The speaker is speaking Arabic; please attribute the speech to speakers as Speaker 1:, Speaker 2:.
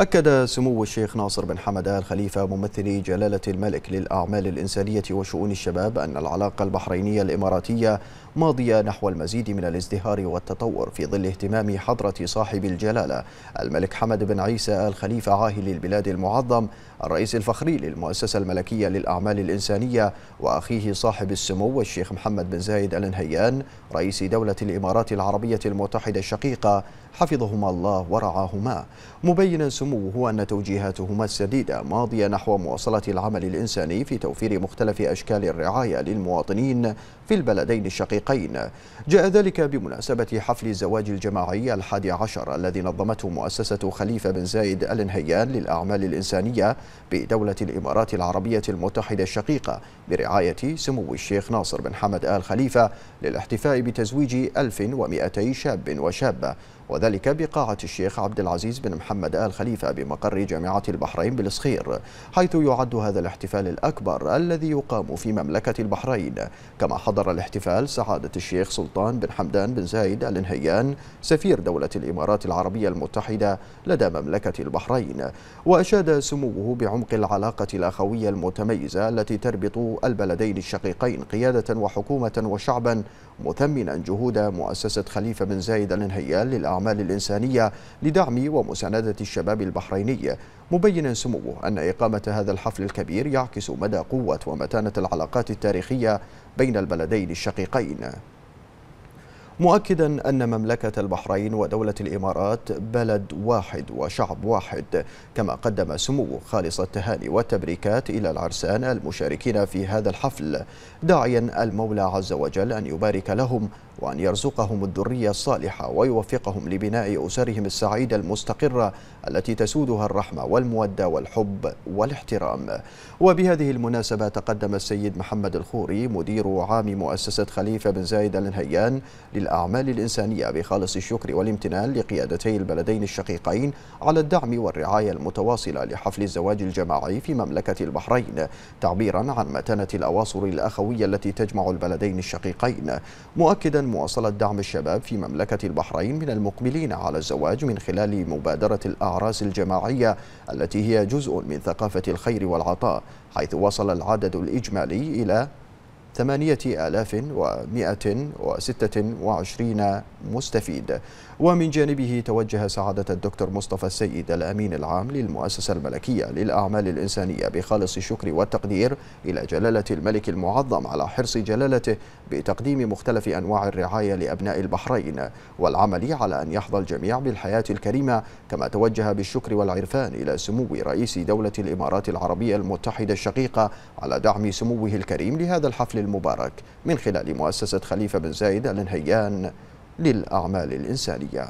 Speaker 1: أكد سمو الشيخ ناصر بن حمد آل خليفة ممثل جلالة الملك للأعمال الإنسانية وشؤون الشباب أن العلاقة البحرينية الإماراتية ماضية نحو المزيد من الازدهار والتطور في ظل اهتمام حضرة صاحب الجلالة الملك حمد بن عيسى آل خليفة عاهل البلاد المعظم الرئيس الفخري للمؤسسة الملكية للأعمال الإنسانية وأخيه صاحب السمو الشيخ محمد بن زايد آل نهيان رئيس دولة الإمارات العربية المتحدة الشقيقة حفظهما الله ورعاهما مبينا سموه أن توجيهاتهما السديدة ماضية نحو مواصلة العمل الإنساني في توفير مختلف أشكال الرعاية للمواطنين في البلدين الشقيقين جاء ذلك بمناسبة حفل الزواج الجماعي الحادي عشر الذي نظمته مؤسسة خليفة بن زايد آل نهيان للأعمال الإنسانية بدولة الإمارات العربية المتحدة الشقيقة برعاية سمو الشيخ ناصر بن حمد آل خليفة للاحتفاء بتزويج 1200 شاب وشابة وذلك بقاعة الشيخ عبد العزيز بن محمد آل خليفة بمقر جامعة البحرين بالصخير حيث يعد هذا الاحتفال الأكبر الذي يقام في مملكة البحرين كما حضر الاحتفال سعادة الشيخ سلطان بن حمدان بن زايد آل نهيان سفير دولة الإمارات العربية المتحدة لدى مملكة البحرين وأشاد سموه بعمق العلاقة الأخوية المتميزة التي تربط البلدين الشقيقين قيادة وحكومة وشعبا مثمنا جهود مؤسسة خليفة بن زايد آل نهيان الأعمال الإنسانية لدعم ومساندة الشباب البحريني مبينا سموه أن إقامة هذا الحفل الكبير يعكس مدى قوة ومتانة العلاقات التاريخية بين البلدين الشقيقين مؤكدا أن مملكة البحرين ودولة الإمارات بلد واحد وشعب واحد كما قدم سمو خالص التهاني والتبريكات إلى العرسان المشاركين في هذا الحفل داعيا المولى عز وجل أن يبارك لهم وأن يرزقهم الذرية الصالحة ويوفقهم لبناء أسرهم السعيدة المستقرة التي تسودها الرحمة والمودة والحب والاحترام وبهذه المناسبة تقدم السيد محمد الخوري مدير عام مؤسسة خليفة بن زايد الهيان للأعمال الإنسانية بخالص الشكر والامتنان لقيادتي البلدين الشقيقين على الدعم والرعاية المتواصلة لحفل الزواج الجماعي في مملكة البحرين تعبيرا عن متانة الأواصر الأخوية التي تجمع البلدين الشقيقين مؤكدا مواصلة دعم الشباب في مملكة البحرين من المقبلين على الزواج من خلال مبادرة الأعراس الجماعية التي هي جزء من ثقافة الخير والعطاء حيث وصل العدد الإجمالي إلى ثمانية آلاف ومائة وستة وعشرين مستفيد ومن جانبه توجه سعادة الدكتور مصطفى السيد الأمين العام للمؤسسة الملكية للأعمال الإنسانية بخالص الشكر والتقدير إلى جلالة الملك المعظم على حرص جلالته بتقديم مختلف أنواع الرعاية لأبناء البحرين والعمل على أن يحظى الجميع بالحياة الكريمة كما توجه بالشكر والعرفان إلى سمو رئيس دولة الإمارات العربية المتحدة الشقيقة على دعم سموه الكريم لهذا الحفل المبارك من خلال مؤسسة خليفة بن زايد الانهيان للأعمال الإنسانية